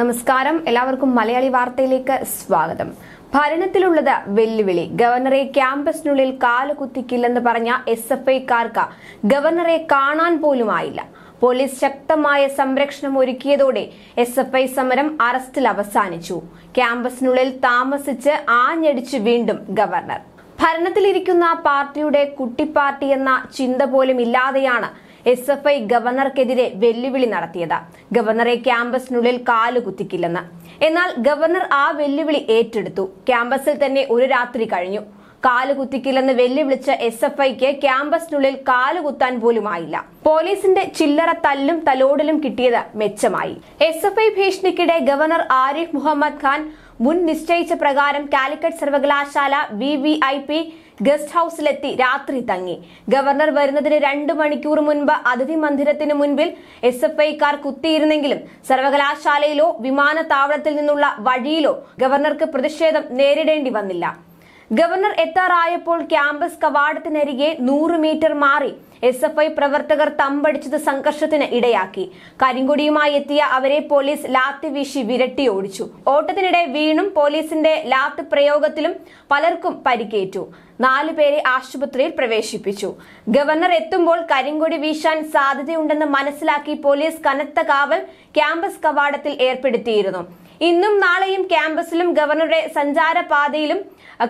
നമസ്കാരം എല്ലാവർക്കും മലയാളി വാർത്തയിലേക്ക് സ്വാഗതം ഭരണത്തിലുള്ളത് വെല്ലുവിളി ഗവർണറെ ക്യാമ്പസിനുള്ളിൽ കാലുകുത്തിക്കില്ലെന്ന് പറഞ്ഞ എസ് എഫ് ഐക്കാർക്ക് ഗവർണറെ കാണാൻ പോലുമായില്ല പോലീസ് ശക്തമായ സംരക്ഷണം ഒരുക്കിയതോടെ എസ് എഫ് ഐ സമരം അറസ്റ്റിൽ അവസാനിച്ചു ക്യാമ്പസിനുള്ളിൽ താമസിച്ച് ആഞ്ഞടിച്ച് വീണ്ടും ഗവർണർ ഭരണത്തിലിരിക്കുന്ന പാർട്ടിയുടെ കുട്ടിപ്പാർട്ടി എന്ന ചിന്ത പോലും ഇല്ലാതെയാണ് എസ് എഫ് ഐ ഗവർണർക്കെതിരെ വെല്ലുവിളി നടത്തിയത് ഗവർണറെ ക്യാമ്പസിനുള്ളിൽ കാലുകുത്തിക്കില്ലെന്ന് എന്നാൽ ഗവർണർ ആ വെല്ലുവിളി ഏറ്റെടുത്തു ക്യാമ്പസിൽ തന്നെ ഒരു രാത്രി കഴിഞ്ഞു കാലുകുത്തിക്കില്ലെന്ന് വെല്ലുവിളിച്ച എസ് എഫ് ഐക്ക് ക്യാമ്പസിനുള്ളിൽ കാലുകുത്താൻ പോലും ആയില്ല പോലീസിന്റെ ചില്ലറ തല്ലും തലോടലും കിട്ടിയത് മെച്ചമായി എസ് എഫ് ഐ ഭീഷണിക്കിടെ ഗവർണർ ആരിഫ് മുഹമ്മദ് ഖാൻ മുൻ നിശ്ചയിച്ച പ്രകാരം കാലിക്കറ്റ് സർവകലാശാല V V I P guest ഹൌസിലെത്തി രാത്രി തങ്ങി ഗവർണർ വരുന്നതിന് രണ്ടു മണിക്കൂർ മുൻപ് അതിഥി മന്ദിരത്തിന് മുൻപിൽ എസ് എഫ് ഐക്കാർ കുത്തിയിരുന്നെങ്കിലും സർവകലാശാലയിലോ വിമാനത്താവളത്തിൽ നിന്നുള്ള വഴിയിലോ ഗവർണർക്ക് പ്രതിഷേധം നേരിടേണ്ടി വന്നില്ല ഗവർണർ എത്താറായപ്പോൾ ക്യാമ്പസ് കവാടത്തിനരികെ നൂറ് മീറ്റർ മാറി എസ് എഫ് ഐ പ്രവർത്തകർ തമ്പടിച്ചത് സംഘർഷത്തിന് ഇടയാക്കി കരിങ്കൊടിയുമായി എത്തിയ അവരെ പോലീസ് ലാത്തി വീശി വിരട്ടി ഓടിച്ചു ഓട്ടത്തിനിടെ വീണും പോലീസിന്റെ ലാത്ത് പ്രയോഗത്തിലും പലർക്കും പരിക്കേറ്റു നാലുപേരെ ആശുപത്രിയിൽ പ്രവേശിപ്പിച്ചു ഗവർണർ എത്തുമ്പോൾ കരിങ്കൊടി വീശാൻ സാധ്യതയുണ്ടെന്ന് മനസ്സിലാക്കി പോലീസ് കനത്ത കാവൽ ക്യാമ്പസ് കവാടത്തിൽ ഏർപ്പെടുത്തിയിരുന്നു ഇന്നും നാളെയും ക്യാമ്പസിലും ഗവർണറുടെ സഞ്ചാരപാതയിലും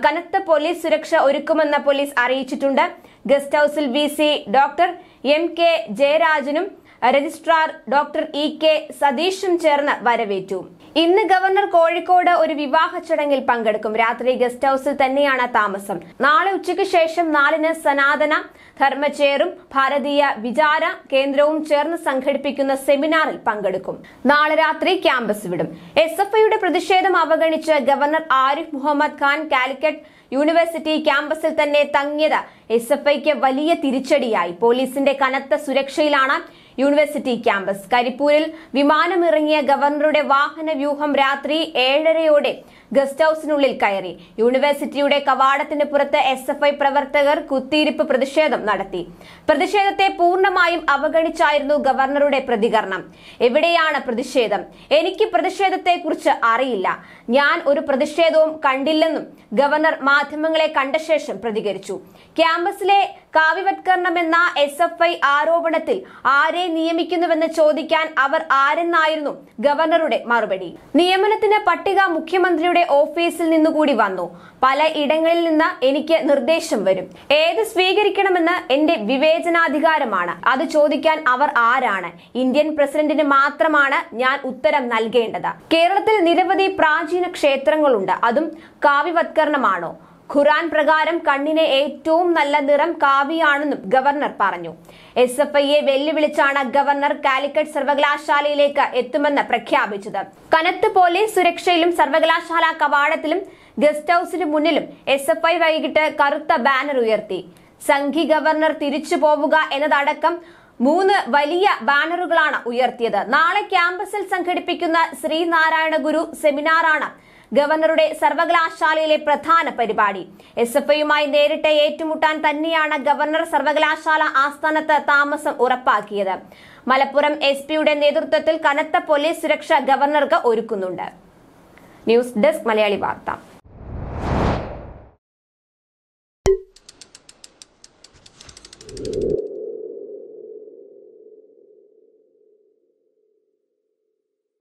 കനത്ത പോലീസ് സുരക്ഷ ഒരുക്കുമെന്ന് പോലീസ് അറിയിച്ചിട്ടുണ്ട് ഗസ്റ്റ് ഹൌസിൽ V C doctor M K ജയരാജനും രജിസ്ട്രാർ ഡോക്ടർ ഇ കെ സതീഷും ചേർന്ന് വരവേറ്റു ഇന്ന് ഗവർണർ കോഴിക്കോട് ഒരു വിവാഹ ചടങ്ങിൽ പങ്കെടുക്കും രാത്രി ഗസ്റ്റ് ഹൌസിൽ തന്നെയാണ് താമസം നാളെ ഉച്ചയ്ക്ക് ശേഷം നാലിന് സനാതന ധർമ്മചെയറും ഭാരതീയ വിചാര കേന്ദ്രവും ചേർന്ന് സംഘടിപ്പിക്കുന്ന സെമിനാറിൽ പങ്കെടുക്കും നാളെ രാത്രി ക്യാമ്പസ് വിടും എസ് എഫ് ഐയുടെ പ്രതിഷേധം അവഗണിച്ച് ഗവർണർ ആരിഫ് മുഹമ്മദ് ഖാൻ കാലിക്കറ്റ് യൂണിവേഴ്സിറ്റി ക്യാമ്പസിൽ തന്നെ തങ്ങിയത് എസ് എഫ് ഐക്ക് വലിയ തിരിച്ചടിയായി പോലീസിന്റെ കനത്ത സുരക്ഷയിലാണ് യൂണിവേഴ്സിറ്റി ക്യാമ്പസ് കരിപ്പൂരിൽ വിമാനമിറങ്ങിയ ഗവർണറുടെ വാഹന വ്യൂഹം രാത്രി ഏഴരയോടെ ഗസ്റ്റ് ഹൌസിനുള്ളിൽ കയറി യൂണിവേഴ്സിറ്റിയുടെ കവാടത്തിന് പുറത്ത് എസ് എഫ് ഐ പ്രവർത്തകർ കുത്തിയിരിപ്പ് പ്രതിഷേധം നടത്തി പ്രതിഷേധത്തെ പൂർണ്ണമായും അവഗണിച്ചായിരുന്നു ഗവർണറുടെ പ്രതികരണം എവിടെയാണ് പ്രതിഷേധം എനിക്ക് പ്രതിഷേധത്തെക്കുറിച്ച് അറിയില്ല ഞാൻ ഒരു പ്രതിഷേധവും കണ്ടില്ലെന്നും ഗവർണർ മാധ്യമങ്ങളെ കണ്ട ശേഷം പ്രതികരിച്ചു ക്യാമ്പസിലെ കാവ്യവത്കരണമെന്ന എസ് എഫ് ഐ ആരോപണത്തിൽ ആരെ ആരെ നിയമിക്കുന്നുവെന്ന് ചോദിക്കാൻ അവർ ആരെന്നായിരുന്നു ഗവർണറുടെ മറുപടി നിയമനത്തിന് പട്ടിക മുഖ്യമന്ത്രിയുടെ ഓഫീസിൽ നിന്നുകൂടി വന്നു പല ഇടങ്ങളിൽ നിന്ന് എനിക്ക് നിർദ്ദേശം വരും ഏത് സ്വീകരിക്കണമെന്ന് എന്റെ വിവേചനാധികാരമാണ് അത് ചോദിക്കാൻ അവർ ആരാണ് ഇന്ത്യൻ പ്രസിഡന്റിന് മാത്രമാണ് ഞാൻ ഉത്തരം നൽകേണ്ടത് കേരളത്തിൽ നിരവധി പ്രാചീന ക്ഷേത്രങ്ങളുണ്ട് അതും കാവ്യവത്കരണമാണോ ഖുറാൻ പ്രകാരം കണ്ണിന് ഏറ്റവും നല്ല നിറം കാവിയാണെന്നും ഗവർണർ പറഞ്ഞു എസ് എഫ് ഐയെ വെല്ലുവിളിച്ചാണ് ഗവർണർ കാലിക്കറ്റ് സർവകലാശാലയിലേക്ക് എത്തുമെന്ന് പ്രഖ്യാപിച്ചത് കനത്ത് പോലീസ് സുരക്ഷയിലും സർവകലാശാല കവാടത്തിലും ഗസ്റ്റ് ഹൌസിനു മുന്നിലും എസ് എഫ് ഐ വൈകിട്ട് കറുത്ത ബാനർ ഉയർത്തി സംഘി ഗവർണർ തിരിച്ചു പോവുക എന്നതടക്കം മൂന്ന് വലിയ ബാനറുകളാണ് ഉയർത്തിയത് നാളെ ക്യാമ്പസിൽ സംഘടിപ്പിക്കുന്ന ശ്രീനാരായണ ഗുരു സെമിനാറാണ് ഗവർണറുടെ സർവകലാശാലയിലെ പ്രധാന പരിപാടി എസ് എഫ് ഐയുമായി നേരിട്ട് ഏറ്റുമുട്ടാൻ തന്നെയാണ് ഗവർണർ സർവകലാശാല ആസ്ഥാനത്ത് താമസം ഉറപ്പാക്കിയത് മലപ്പുറം എസ് പിയുടെ നേതൃത്വത്തിൽ കനത്ത പോലീസ് സുരക്ഷ ഗവർണർക്ക് ഒരുക്കുന്നുണ്ട് ന്യൂസ് ഡെസ്ക് മലയാളി വാർത്ത